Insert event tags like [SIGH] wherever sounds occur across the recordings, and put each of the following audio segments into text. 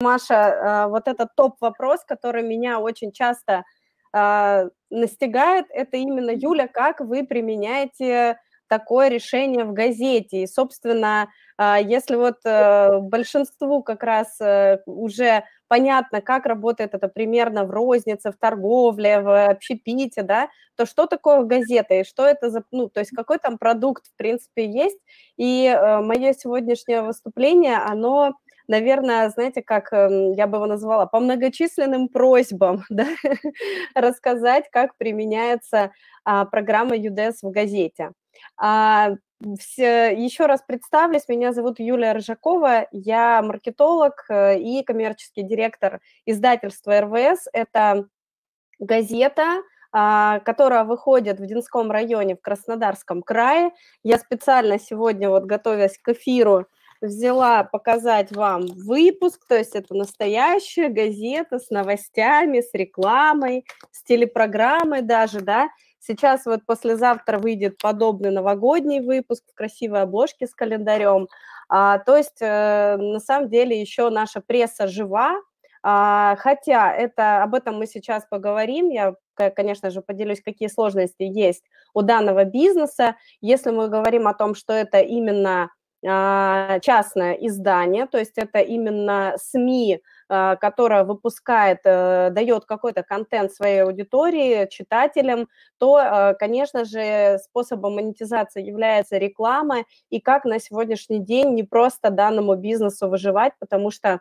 Маша, э, вот этот топ-вопрос, который меня очень часто э, настигает, это именно, Юля, как вы применяете такое решение в газете? И, собственно, э, если вот большинству как раз уже понятно, как работает это примерно в рознице, в торговле, в общепите, да, то что такое газета и что это за, ну, то есть какой там продукт, в принципе, есть. И мое сегодняшнее выступление, оно наверное, знаете, как эм, я бы его назвала, по многочисленным просьбам [LAUGHS] да, рассказать, как применяется а, программа UDS в газете. А, все, еще раз представлюсь, меня зовут Юлия Рыжакова, я маркетолог э, и коммерческий директор издательства РВС. Это газета, а, которая выходит в Динском районе в Краснодарском крае. Я специально сегодня, вот готовясь к эфиру, взяла показать вам выпуск, то есть это настоящая газета с новостями, с рекламой, с телепрограммой даже, да. Сейчас вот послезавтра выйдет подобный новогодний выпуск в красивой обложке с календарем. А, то есть, э, на самом деле, еще наша пресса жива, а, хотя это, об этом мы сейчас поговорим, я, конечно же, поделюсь, какие сложности есть у данного бизнеса. Если мы говорим о том, что это именно а, частное издание, то есть это именно СМИ, а, которая выпускает, э, дает какой-то контент своей аудитории, читателям, то, а, конечно же, способом монетизации является реклама, и как на сегодняшний день не просто данному бизнесу выживать, потому что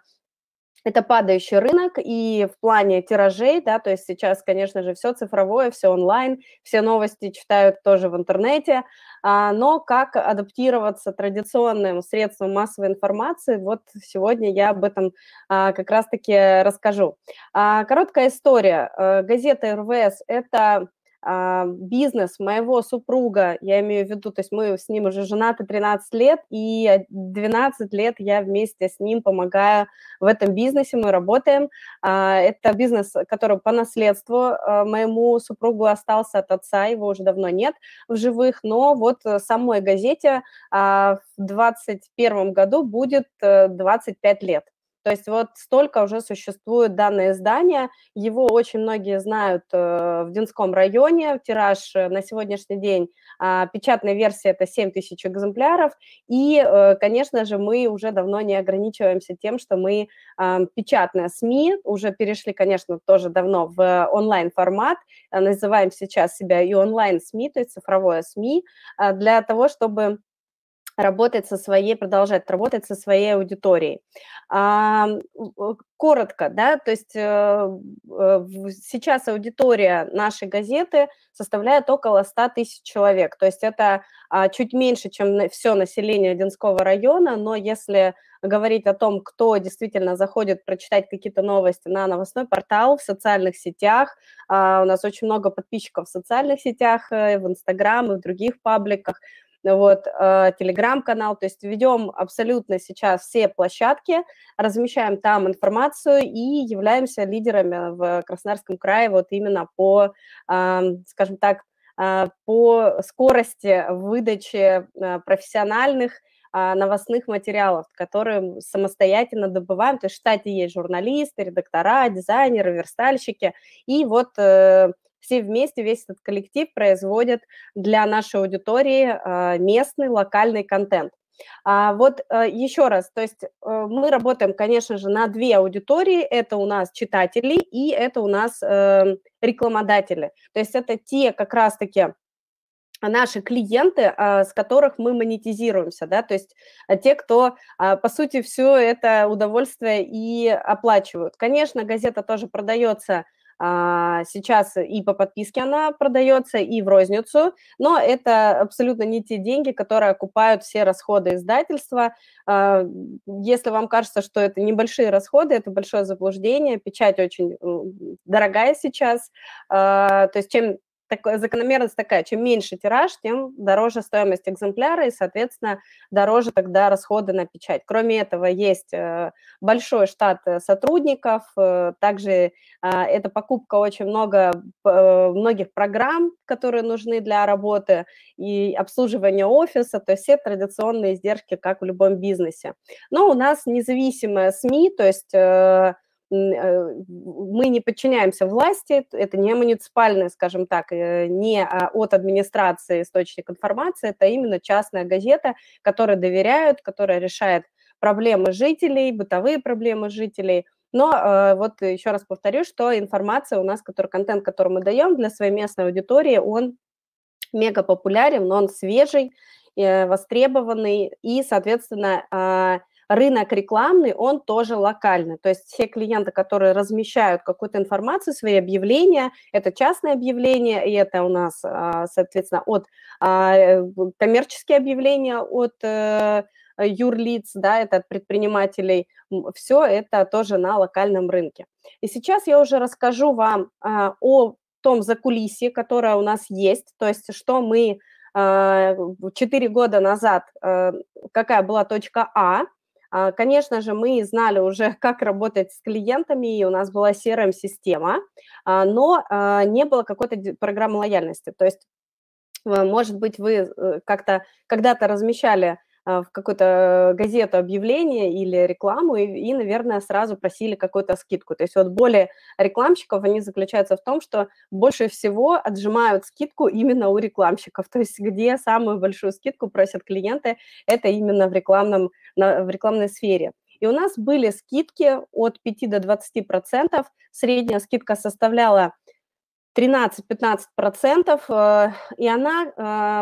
это падающий рынок, и в плане тиражей, да, то есть сейчас, конечно же, все цифровое, все онлайн, все новости читают тоже в интернете, а, но как адаптироваться традиционным средством массовой информации, вот сегодня я об этом а, как раз-таки расскажу. А, короткая история. Э, газета РВС – это а, бизнес моего супруга, я имею в виду, то есть мы с ним уже женаты 13 лет, и 12 лет я вместе с ним помогаю в этом бизнесе, мы работаем. А, это бизнес, который по наследству а, моему супругу остался от отца, его уже давно нет в живых, но вот э, самой газете в 2021 году будет 25 э, лет. То есть вот столько уже существует данное издание, его очень многие знают э, в Динском районе, тираж э, на сегодняшний день, а, печатная версия – это 7 тысяч экземпляров, и, э, конечно же, мы уже давно не ограничиваемся тем, что мы а, печатная СМИ, уже перешли, конечно, тоже давно в онлайн-формат, называем сейчас себя и онлайн-СМИ, то есть цифровое СМИ, а, для того, чтобы работать со своей, продолжать работать со своей аудиторией. А, коротко, да, то есть э, э, сейчас аудитория нашей газеты составляет около 100 тысяч человек, то есть это а, чуть меньше, чем все население Одинского района, но если говорить о том, кто действительно заходит прочитать какие-то новости на новостной портал, в социальных сетях, а, у нас очень много подписчиков в социальных сетях, э, в Инстаграм и в других пабликах, вот, э, телеграм-канал, то есть ведем абсолютно сейчас все площадки, размещаем там информацию и являемся лидерами в Краснодарском крае вот именно по, э, скажем так, э, по скорости выдачи профессиональных новостных материалов, которые самостоятельно добываем. То есть в штате есть журналисты, редактора, дизайнеры, верстальщики. И вот все вместе, весь этот коллектив производит для нашей аудитории а, местный, локальный контент. А вот э, еще раз, то есть э, мы работаем, конечно же, на две аудитории. Это у нас читатели и это у нас эм, рекламодатели. То есть это те как раз-таки наши клиенты, а, с которых мы монетизируемся, да, то есть э, те, кто, а, по сути, все это удовольствие и оплачивают. Конечно, газета тоже продается а, сейчас и по подписке она продается, и в розницу, но это абсолютно не те деньги, которые окупают все расходы издательства. А, если вам кажется, что это небольшие расходы, это большое заблуждение, печать очень дорогая сейчас, а, то есть чем такая закономерность такая, чем меньше тираж, тем дороже стоимость экземпляра и, соответственно, дороже тогда расходы на печать. Кроме этого, есть э, большой штат э, сотрудников, э, также а, это покупка очень много многих программ, которые нужны для работы и обслуживания офиса, то есть все традиционные издержки, как в любом бизнесе. Но у нас независимая СМИ, то есть Э, мы не подчиняемся власти, это не муниципальная, скажем так, э, не а, от администрации источник информации, это именно частная газета, которой доверяют, которая решает проблемы жителей, бытовые проблемы жителей – но э, вот еще раз повторю, что информация у нас, который, контент, который мы даем для своей местной аудитории, он мега популярен, но он свежий, э, востребованный, и, соответственно, э, рынок рекламный, он тоже локальный. То есть все клиенты, которые размещают какую-то информацию, свои объявления, это частные объявления, и это у нас, а, соответственно, от а, э, коммерческие объявления, от э, юрлиц, да, это от предпринимателей, все это тоже на локальном рынке. И сейчас я уже расскажу вам а, о том закулисье, которое у нас есть, то есть что мы четыре года назад, э, какая была точка А, а, конечно же, мы знали уже, [LAUGHS] как работать с клиентами, и у нас была CRM-система, а, но а, не было какой-то программы лояльности. То есть, э, может быть, вы э, как-то когда-то размещали а, в какую-то газету объявление или рекламу и, и, наверное, сразу просили какую-то скидку. То есть вот более рекламщиков, они заключаются в том, что больше всего отжимают скидку именно у рекламщиков. То есть где самую большую скидку просят клиенты, это именно в, рекламном, на, в рекламной сфере. И у нас были скидки от 5 до 20 процентов. Средняя скидка составляла 13-15%, э, и она,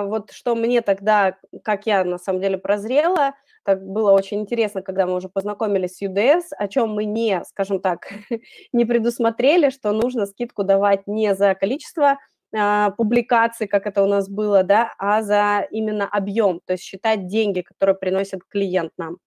э, вот что мне тогда, как я на самом деле прозрела, так было очень интересно, когда мы уже познакомились с UDS, о чем мы не, скажем так, [LAUGHS] не предусмотрели, что нужно скидку давать не за количество э, публикаций, как это у нас было, да, а за именно объем, то есть считать деньги, которые приносит клиент нам.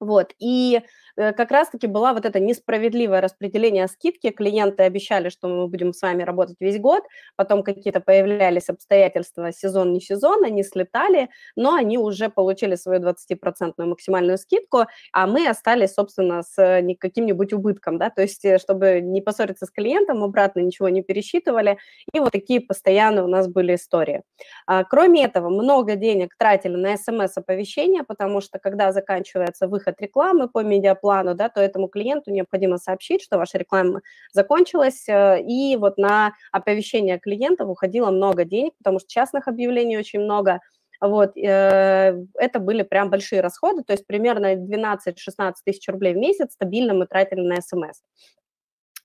Вот, и Э, как раз-таки была вот это несправедливое распределение скидки. Клиенты обещали, что мы будем с вами работать весь год, потом какие-то появлялись обстоятельства сезон не сезон, они слетали, но они уже получили свою 20% максимальную скидку, а мы остались, собственно, с э, каким-нибудь убытком, да, то есть э, чтобы не поссориться с клиентом, обратно ничего не пересчитывали, и вот такие постоянные у нас были истории. А, кроме этого, много денег тратили на смс-оповещения, потому что когда заканчивается выход рекламы по медиаплатформе, плану, да, то этому клиенту необходимо сообщить, что ваша реклама закончилась, э, и вот на оповещение клиентов уходило много денег, потому что частных объявлений очень много, вот, э, это были прям большие расходы, то есть примерно 12-16 тысяч рублей в месяц стабильно мы тратили на смс. Эм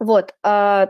вот, а,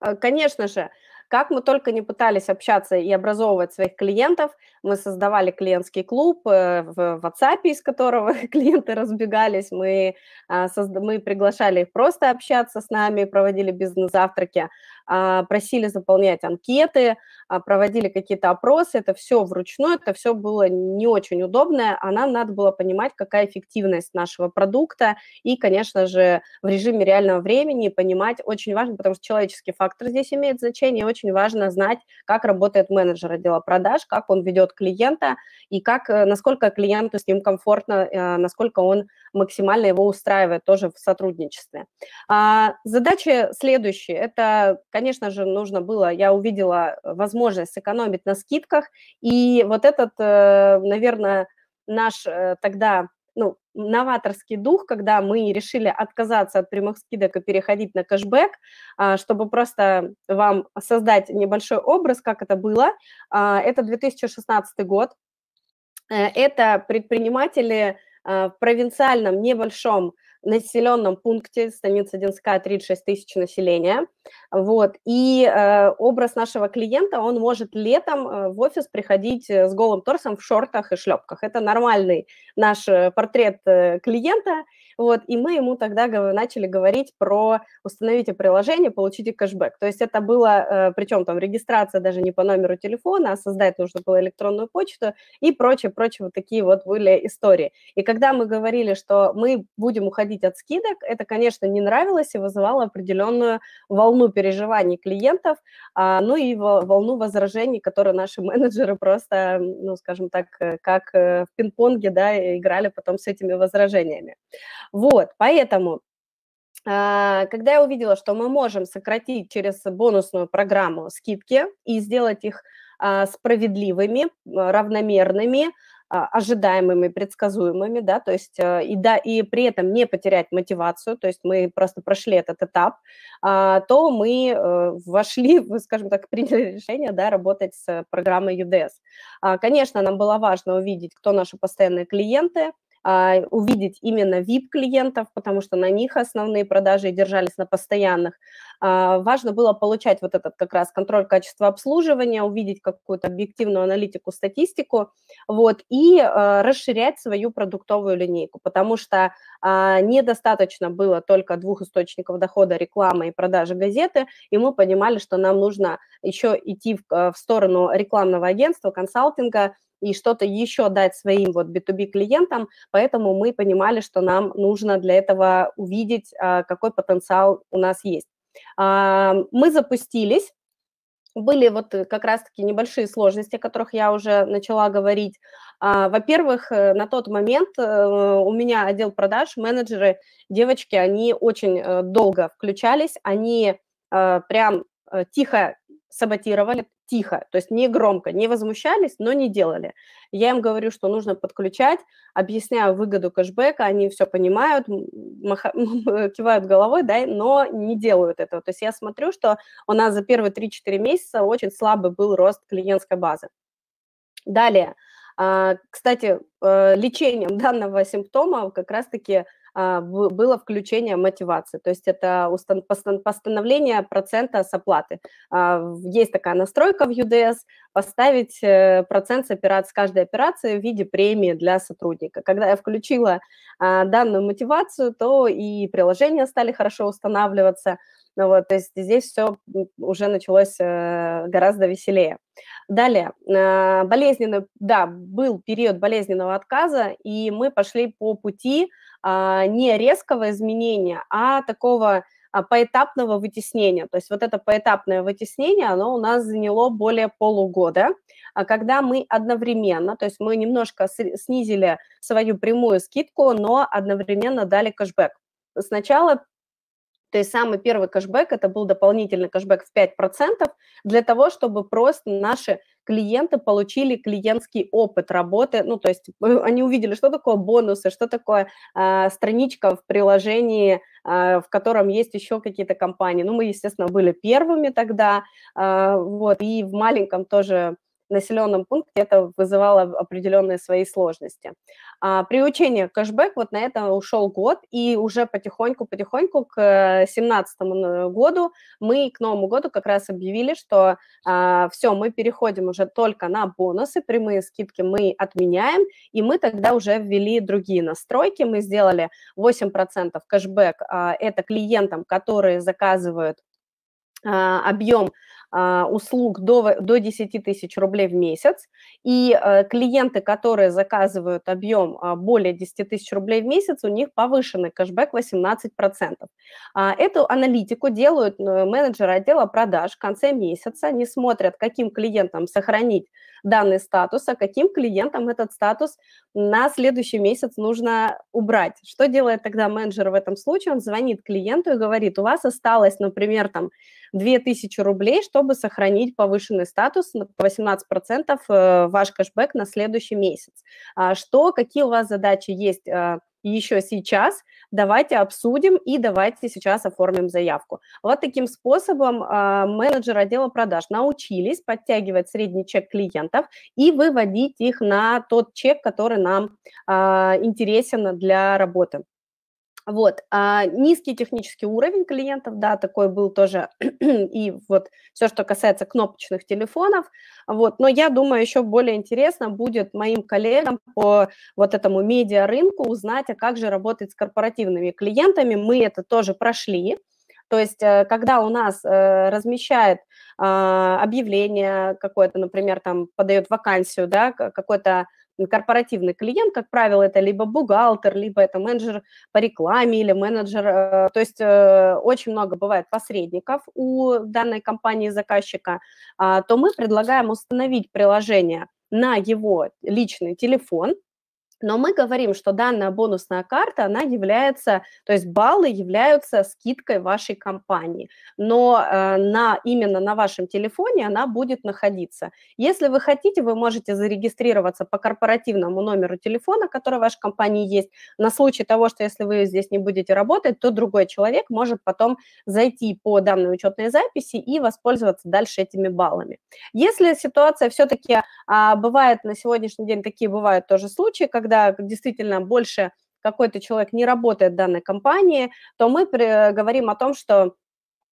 а, конечно же, как мы только не пытались общаться и образовывать своих клиентов, мы создавали клиентский клуб э, в WhatsApp, из которого [LAUGHS] клиенты разбегались, мы, а, мы приглашали их просто общаться с нами, проводили бизнес-завтраки. А, просили заполнять анкеты, а, проводили какие-то опросы, это все вручную, это все было не очень удобно, а нам надо было понимать, какая эффективность нашего продукта, и, конечно же, в режиме реального времени понимать очень важно, потому что человеческий фактор здесь имеет значение, и очень важно знать, как работает менеджер отдела продаж, как он ведет клиента, и как, э, насколько клиенту с ним комфортно, э, насколько он максимально его устраивает тоже в сотрудничестве. А, задачи следующие. Это, конечно же, нужно было, я увидела э, возможность сэкономить на скидках, и вот этот, э, наверное, наш э, тогда ну, новаторский дух, когда мы решили отказаться от прямых скидок и переходить на кэшбэк, а, чтобы просто вам создать небольшой образ, как это было. А, это 2016 год. Это предприниматели, а, в провинциальном небольшом населенном пункте, станица Динская, 36 тысяч населения. Вот. И э, образ нашего клиента, он может летом э, в офис приходить э, с голым торсом в шортах и шлепках. Это нормальный наш э, портрет клиента. Вот. И мы ему тогда начали говорить про установите приложение, получите кэшбэк. То есть это было, причем там регистрация даже не по номеру телефона, а создать нужно было электронную почту и прочее, прочее, вот такие вот были истории. И когда мы говорили, что мы будем уходить ловить от скидок. Это, конечно, не нравилось и вызывало определенную волну переживаний клиентов, а, ну и волну возражений, которые наши [LAUGHS] менеджеры просто, ну, скажем так, э, как э, в пинг-понге, да, играли потом с этими возражениями. Вот, поэтому а, когда я увидела, что мы можем сократить через бонусную программу скидки и сделать их а, справедливыми, равномерными, а, ожидаемыми, предсказуемыми, да, то есть а, и, да, и при этом не потерять мотивацию, то есть мы просто прошли этот этап, а, то мы э, вошли, скажем так, [LAUGHS] приняли решение, да, работать с программой UDS. Конечно, нам было важно увидеть, кто наши постоянные клиенты, а, увидеть именно VIP-клиентов, потому что на них основные продажи держались на постоянных. А, важно было получать вот этот как раз контроль качества обслуживания, увидеть какую-то объективную аналитику, статистику, вот, и а, расширять свою продуктовую линейку, потому что недостаточно было только двух источников дохода, рекламы и продажи газеты, и мы понимали, что нам нужно еще идти в сторону рекламного агентства, консалтинга, и что-то еще дать своим вот B2B клиентам, поэтому мы понимали, что нам нужно для этого увидеть, а, какой потенциал у нас есть. А, мы запустились, были вот э, как раз-таки небольшие сложности, о которых я уже начала говорить. А, во-первых, э, на тот момент э, у меня отдел продаж, менеджеры, девочки, они очень долго включались, они прям тихо саботировали тихо, то есть не громко, не возмущались, но не делали. Я им говорю, что нужно подключать, объясняю выгоду кэшбэка, они все понимают, маха... [LAUGHS] кивают головой, да, но не делают этого. То есть я смотрю, что у нас за первые 3-4 месяца очень слабый был рост клиентской базы. Далее, а, кстати, э, лечением [LAUGHS] данного симптома как раз-таки а, было включение мотивации, то есть это постановление процента с оплаты. А, есть такая настройка в UDS, поставить э, процент с, операции, с каждой операции в виде премии для сотрудника. Когда я включила а, данную мотивацию, то и приложения стали хорошо устанавливаться, ну вот, то есть здесь все уже началось э, гораздо веселее. Далее, болезненный, да, был период болезненного отказа, и мы пошли по пути а, не резкого изменения, а такого а, поэтапного вытеснения. То есть вот это поэтапное вытеснение, оно у нас заняло более полугода, а когда мы одновременно, то есть мы немножко снизили свою прямую скидку, но одновременно дали кэшбэк. Сначала то есть самый первый кэшбэк, это был дополнительный кэшбэк в 5% для того, чтобы просто наши клиенты получили клиентский опыт работы, ну, то есть э, они увидели, что такое бонусы, что такое э, страничка в приложении, э, в котором есть еще какие-то компании. Ну, мы, естественно, были первыми тогда, э, вот, и в маленьком тоже населенном пункте это вызывало определенные свои сложности. А, приучение кэшбэк, вот на это ушел год, и уже потихоньку-потихоньку к 2017 э, году мы к Новому году как раз объявили, что а, все, мы переходим уже только на бонусы, прямые скидки мы отменяем, и мы тогда уже ввели другие настройки, мы сделали 8% кэшбэк, а, это клиентам, которые заказывают а, объем а, услуг до, до 10 тысяч рублей в месяц, и э, клиенты, которые заказывают объем а, более 10 тысяч рублей в месяц, у них повышенный кэшбэк 18%. А, эту аналитику делают э, менеджеры отдела продаж в конце месяца, они смотрят, каким клиентам сохранить данный статус, а каким клиентам этот статус на следующий месяц нужно убрать. Что делает тогда менеджер в этом случае? Он звонит клиенту и говорит, у вас осталось, например, там 2000 рублей, чтобы сохранить повышенный статус на 18% э, ваш кэшбэк на следующий месяц. А что, какие у вас задачи есть э, еще сейчас, давайте обсудим и давайте сейчас оформим заявку. Вот таким способом а, менеджеры отдела продаж научились подтягивать средний чек клиентов и выводить их на тот чек, который нам а, интересен для работы. Вот. А низкий технический уровень клиентов, да, такой был тоже. [CLEARS THROAT] и вот все, что касается кнопочных телефонов. Вот. Но я думаю, еще более интересно будет моим коллегам по вот этому медиа-рынку узнать, а как же работать с корпоративными клиентами. Мы это тоже прошли. То есть, э, когда у нас э, размещает а, объявление какое-то, например, там подает вакансию, да, какой-то корпоративный клиент, как правило, это либо бухгалтер, либо это менеджер по рекламе или менеджер. Э, то есть э, очень много бывает посредников у данной компании заказчика, а, то мы предлагаем установить приложение на его личный телефон, но мы говорим, что данная бонусная карта, она является, то есть баллы являются скидкой вашей компании, но э, на, именно на вашем телефоне она будет находиться. Если вы хотите, вы можете зарегистрироваться по корпоративному номеру телефона, который в вашей компании есть, на случай того, что если вы здесь не будете работать, то другой человек может потом зайти по данной учетной записи и воспользоваться дальше этими баллами. Если ситуация все-таки э, а, бывает на сегодняшний день, такие бывают тоже случаи, когда когда действительно больше какой-то человек не работает в данной компании, то мы говорим о том, что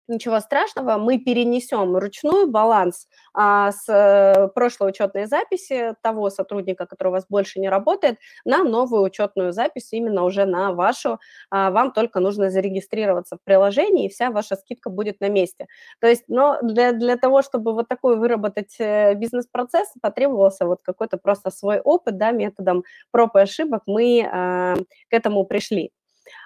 ничего страшного, мы перенесем ручную баланс а, с а, прошлой учетной записи того сотрудника, который у вас больше не работает, на новую учетную запись, именно уже на вашу. А, вам только нужно зарегистрироваться в приложении, и вся ваша скидка будет на месте. То есть, но для, для того, чтобы вот такой выработать э, бизнес-процесс, потребовался вот какой-то просто свой опыт, да, методом проб и ошибок мы а, к этому пришли.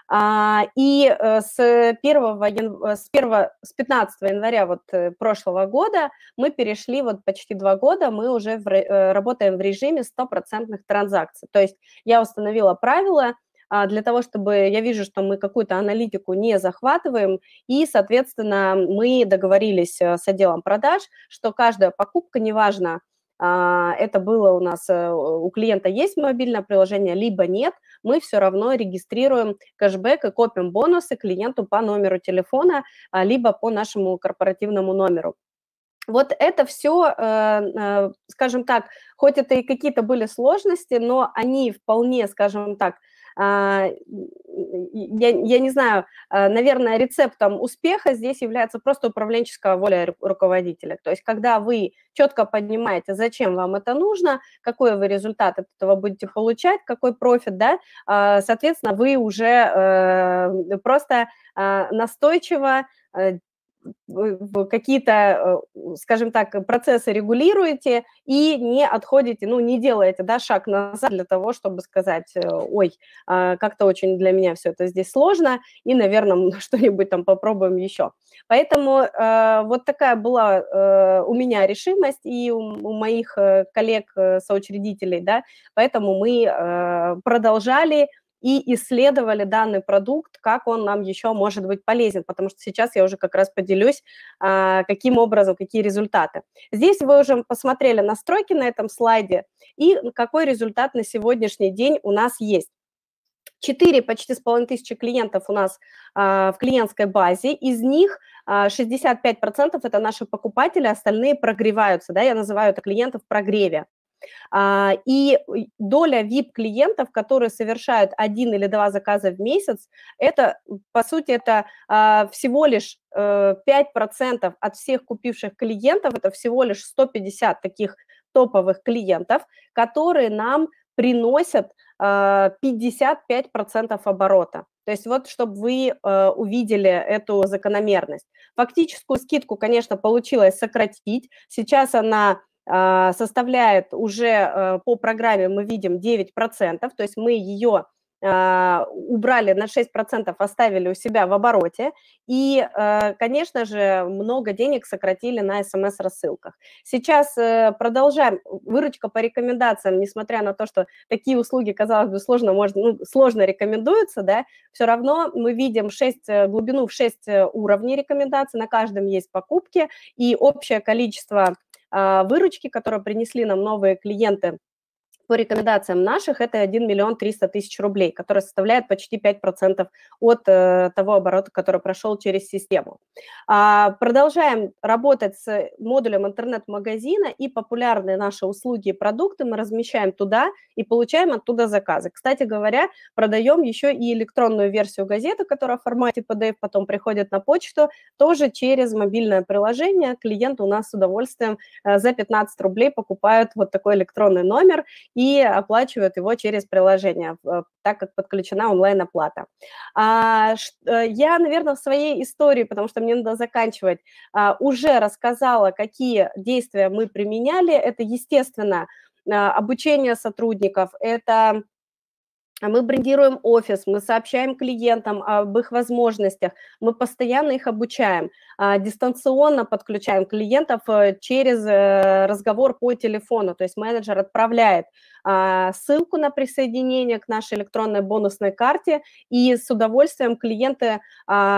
А, и э, с, 1, с, 1, с 15 января вот э, прошлого года мы перешли, вот почти два года, мы уже в, э, работаем в режиме стопроцентных транзакций. То есть я установила правила а, для того, чтобы я вижу, что мы какую-то аналитику не захватываем, и, соответственно, мы договорились с отделом продаж, что каждая покупка, неважно, а, это было у нас, э, у клиента есть мобильное приложение, либо нет, мы все равно регистрируем кэшбэк и копим бонусы клиенту по номеру телефона, а, либо по нашему корпоративному номеру. Вот это все, э, э, скажем так, хоть это и какие-то были сложности, но они вполне, скажем так, а, я, я не знаю, а, наверное, рецептом успеха здесь является просто управленческая воля руководителя. То есть, когда вы четко понимаете, зачем вам это нужно, какой вы результат от этого будете получать, какой профит, да, а, соответственно, вы уже э, просто настойчиво э, какие-то, э, скажем так, процессы регулируете и не отходите, ну, не делаете, да, шаг назад для того, чтобы сказать, э, ой, а, как-то очень для меня все это здесь сложно, и, наверное, [LAUGHS] что-нибудь там попробуем еще. Поэтому э, вот такая была у меня решимость и у моих коллег-соучредителей, да, поэтому мы продолжали и исследовали данный продукт, как он нам еще может быть полезен, потому что сейчас я уже как раз поделюсь, а, каким образом, какие результаты. Здесь вы уже посмотрели настройки на этом слайде и какой результат на сегодняшний день у нас есть. Четыре почти с половиной тысячи клиентов у нас а, в клиентской базе, из них а, 65% это наши покупатели, остальные прогреваются, да, я называю это клиентов прогреве. А, и доля VIP-клиентов, которые совершают один или два заказа в месяц, это, по сути, это а, всего лишь 5% э, от всех купивших клиентов, это всего лишь 150 таких топовых клиентов, которые нам приносят 55% а, оборота. То есть вот, чтобы вы э, увидели эту закономерность. Фактическую скидку, конечно, получилось сократить. Сейчас она а, составляет уже э, по программе мы видим 9%, то есть мы ее а, убрали на 6%, оставили у себя в обороте. И, э, конечно же, много денег сократили на смс-рассылках. Сейчас э, продолжаем. Выручка по рекомендациям, несмотря на то, что такие услуги, казалось бы, сложно, можно, ну, сложно рекомендуются, да, все равно мы видим 6, глубину в 6 уровней рекомендаций, на каждом есть покупки, и общее количество а, выручки, которые принесли нам новые клиенты по рекомендациям наших это 1 миллион 300 тысяч рублей, который составляет почти 5% от э, того оборота, который прошел через систему. А, продолжаем работать с модулем интернет-магазина и популярные наши услуги и продукты мы размещаем туда и получаем оттуда заказы. Кстати говоря, продаем еще и электронную версию газеты, которая в формате PDF потом приходит на почту, тоже через мобильное приложение. Клиенты у нас с удовольствием э, за 15 рублей покупают вот такой электронный номер и оплачивают его через приложение, э, так как подключена онлайн-оплата. А, э, я, наверное, в своей истории, потому что мне надо заканчивать, а, уже рассказала, какие действия мы применяли. Это, естественно, а, обучение сотрудников, это а мы брендируем офис, мы сообщаем клиентам об их возможностях, мы постоянно их обучаем, а, дистанционно подключаем клиентов э, через э, разговор по телефону, то есть менеджер отправляет а, ссылку на присоединение к нашей электронной бонусной карте, и с удовольствием клиенты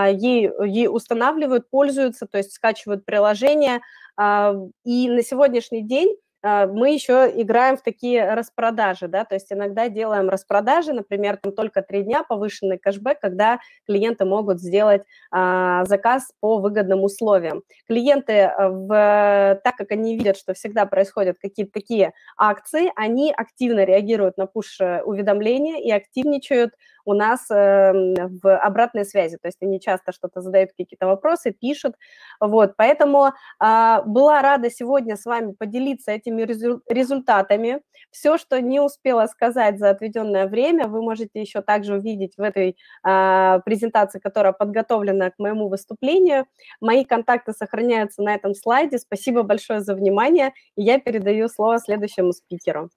ей, ей устанавливают, пользуются, то есть скачивают приложение, и на сегодняшний день а, мы еще играем в такие распродажи, да, то есть иногда делаем распродажи, например, там только три дня повышенный кэшбэк, когда клиенты могут сделать а, заказ по выгодным условиям. Клиенты, э, в, э, так как они видят, что всегда происходят какие-то такие акции, они активно реагируют на пуш-уведомления э, и активничают у нас эм, в обратной связи, то есть они часто что-то задают, какие-то вопросы, пишут, вот, поэтому а, была рада сегодня с вами поделиться этими результатами, все, что не успела сказать за отведенное время, вы можете еще также увидеть в этой а, презентации, которая подготовлена к моему выступлению, мои контакты сохраняются на этом слайде, спасибо большое за внимание, я передаю слово следующему спикеру.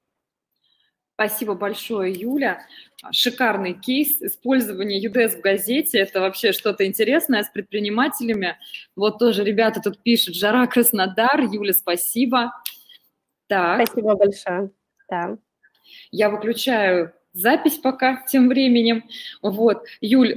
Спасибо большое, Юля. Шикарный кейс использования ЮДС в газете. Это вообще что-то интересное с предпринимателями. Вот тоже ребята тут пишут. Жара Краснодар. Юля, спасибо. Так. Спасибо большое. Да. Я выключаю запись пока тем временем. Вот. Юль,